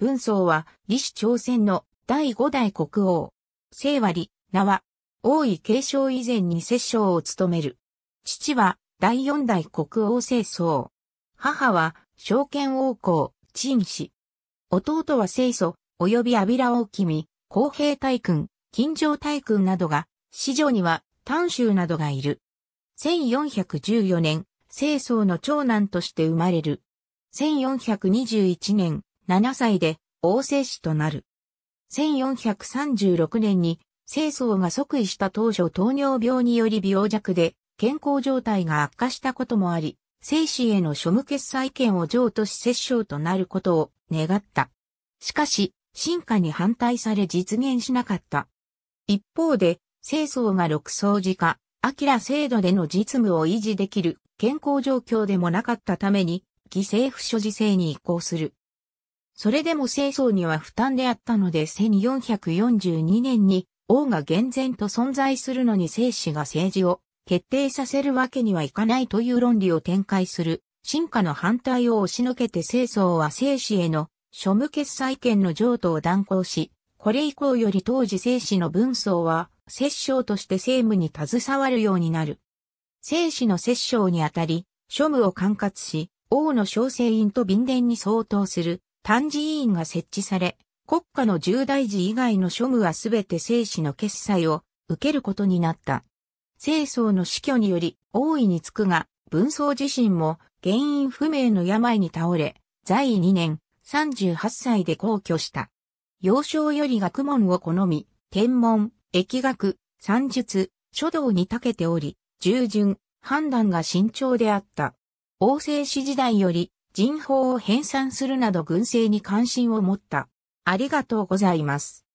文宗は、李氏朝鮮の第五代国王。清和李、名は、王位継承以前に摂政を務める。父は、第四代国王清宗。母は、証券王公、陳氏。弟は清祖、及び阿比羅王君、公平大君、金城大君などが、市場には、丹州などがいる。1414年、清宗の長男として生まれる。1421年、7歳で王政氏となる。1436年に清宗が即位した当初糖尿病により病弱で健康状態が悪化したこともあり、生死への庶務決裁権を譲渡し摂政となることを願った。しかし、進化に反対され実現しなかった。一方で、清宗が六層寺か、明制度での実務を維持できる健康状況でもなかったために、犠牲不所持制に移行する。それでも清掃には負担であったので1442年に王が厳然と存在するのに生死が政治を決定させるわけにはいかないという論理を展開する進化の反対を押しのけて清掃は生死への庶務決裁権の譲渡を断行し、これ以降より当時生死の文章は摂政として政務に携わるようになる。生死の摂政にあたり、庶務を管轄し、王の小生院と便殿に相当する単寺委員が設置され、国家の重大事以外の諸務はすべて生死の決裁を受けることになった。清掃の死去により大いにつくが、文宗自身も原因不明の病に倒れ、在位2年、38歳で皇居した。幼少より学問を好み、天文、疫学、算術、書道に長けており、従順、判断が慎重であった。王政史時代より人法を編纂するなど軍政に関心を持った。ありがとうございます。